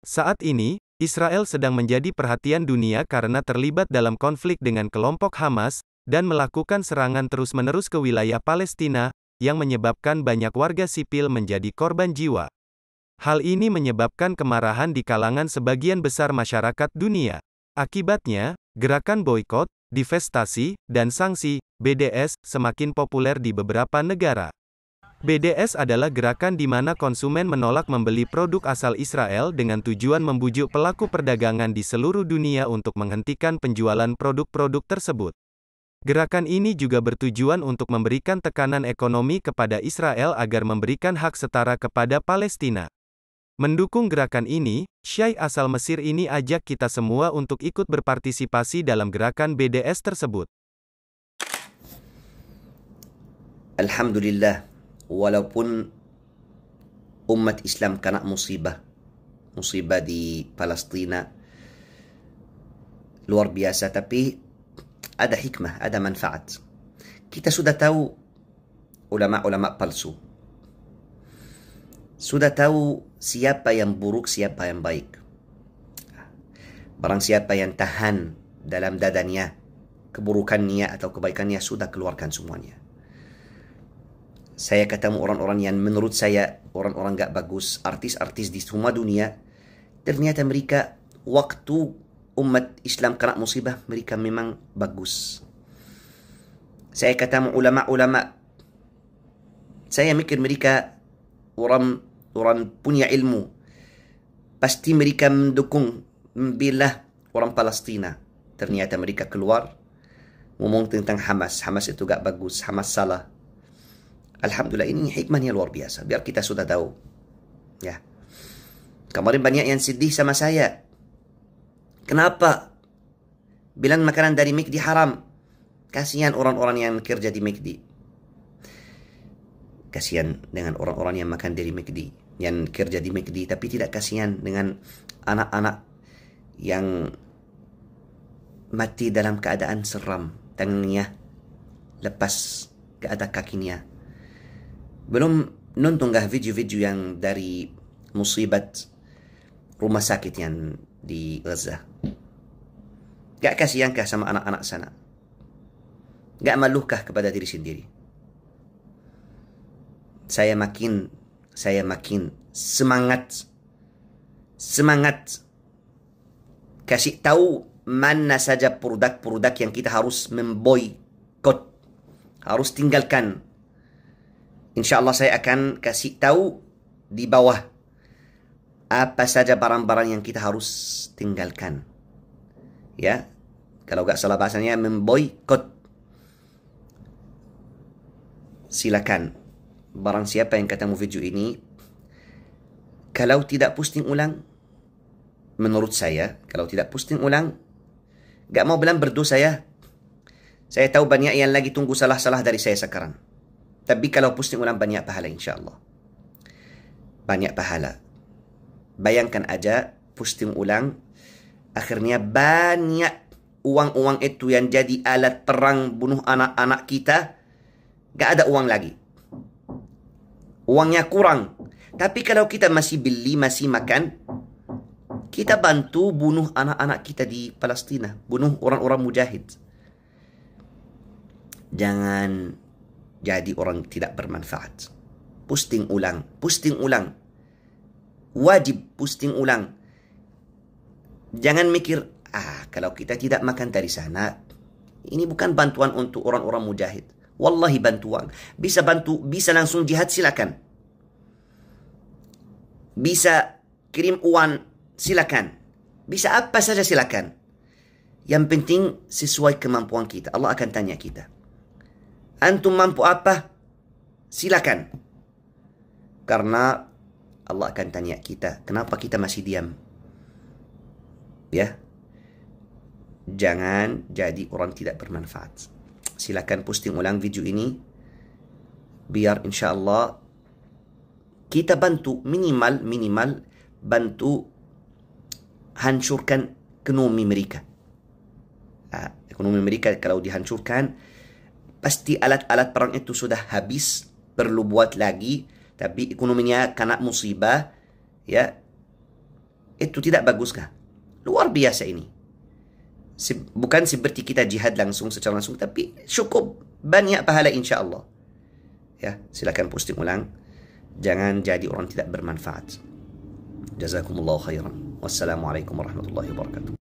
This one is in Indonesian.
Saat ini, Israel sedang menjadi perhatian dunia karena terlibat dalam konflik dengan kelompok Hamas dan melakukan serangan terus-menerus ke wilayah Palestina, yang menyebabkan banyak warga sipil menjadi korban jiwa. Hal ini menyebabkan kemarahan di kalangan sebagian besar masyarakat dunia. Akibatnya, gerakan boykot, divestasi, dan sanksi (BDS) semakin populer di beberapa negara. BDS adalah gerakan di mana konsumen menolak membeli produk asal Israel dengan tujuan membujuk pelaku perdagangan di seluruh dunia untuk menghentikan penjualan produk-produk tersebut. Gerakan ini juga bertujuan untuk memberikan tekanan ekonomi kepada Israel agar memberikan hak setara kepada Palestina. Mendukung gerakan ini, Syekh asal Mesir ini ajak kita semua untuk ikut berpartisipasi dalam gerakan BDS tersebut. Alhamdulillah walaupun umat Islam kena musibah musibah di Palestina luar biasa tapi ada hikmah ada manfaat kita sudah tahu ulama-ulama palsu sudah tahu siapa yang buruk siapa yang baik barang siapa yang tahan dalam dadanya keburukannya atau kebaikannya sudah keluarkan semuanya saya ketemu orang-orang yang menurut saya orang-orang gak bagus, artis-artis di semua dunia, ternyata mereka waktu umat Islam kena musibah mereka memang bagus. Saya ketemu ulama-ulama, saya mikir mereka orang orang punya ilmu, pasti mereka mendukung membela orang Palestina. Ternyata mereka keluar ngomong tentang Hamas. Hamas itu gak bagus, Hamas salah. Alhamdulillah ini hikmahnya luar biasa. Biar kita sudah tahu. Ya. Kemarin banyak yang sedih sama saya. Kenapa? Bilang makanan dari McD haram. Kasihan orang-orang yang kerja di McD. Kasihan dengan orang-orang yang makan dari McD. Yang kerja di McD. Tapi tidak kasihan dengan anak-anak yang mati dalam keadaan seram. Tangannya lepas ke atas kakinya belum nontonkah video-video yang dari musibat rumah sakit yang di Gaza? Gak kasihankah sama anak-anak sana? Gak maluhkah kepada diri sendiri? Saya makin, saya makin semangat, semangat kasih tahu mana saja produk-produk yang kita harus memboikot, harus tinggalkan Insyaallah saya akan kasih tahu di bawah apa saja barang-barang yang kita harus tinggalkan. Ya, kalau nggak salah bahasanya memboikot. Silakan, barang siapa yang ketemu video ini, kalau tidak posting ulang, menurut saya, kalau tidak posting ulang, nggak mau bilang berdosa ya. Saya tahu banyak yang lagi tunggu salah-salah dari saya sekarang. Tapi kalau pusing ulang banyak pahala insyaAllah. Banyak pahala. Bayangkan aja pusing ulang. Akhirnya banyak uang-uang itu yang jadi alat perang bunuh anak-anak kita. Gak ada uang lagi. Uangnya kurang. Tapi kalau kita masih beli, masih makan. Kita bantu bunuh anak-anak kita di Palestina. Bunuh orang-orang mujahid. Jangan jadi orang tidak bermanfaat. Posting ulang, posting ulang. Wajib posting ulang. Jangan mikir, ah kalau kita tidak makan dari sana, ini bukan bantuan untuk orang-orang mujahid. Wallahi bantuan. Bisa bantu, bisa langsung jihad silakan. Bisa kirim uang silakan. Bisa apa saja silakan. Yang penting sesuai kemampuan kita. Allah akan tanya kita. Antum mampu apa? Silakan. Karena Allah akan tanya kita, kenapa kita masih diam? Ya. Jangan jadi orang tidak bermanfaat. Silakan posting ulang video ini biar insya Allah kita bantu minimal minimal bantu hancurkan ekonomi mereka. Ah, ekonomi mereka kalau dihancurkan pasti alat-alat perang itu sudah habis, perlu buat lagi, tapi ekonominya kena musibah, ya, itu tidak bagus baguskah? Luar biasa ini. bukan seperti kita jihad langsung secara langsung, tapi cukup banyak pahala insya Allah. Ya, silakan posting ulang. Jangan jadi orang tidak bermanfaat. Jazakumullah khairan. Wassalamualaikum warahmatullahi wabarakatuh.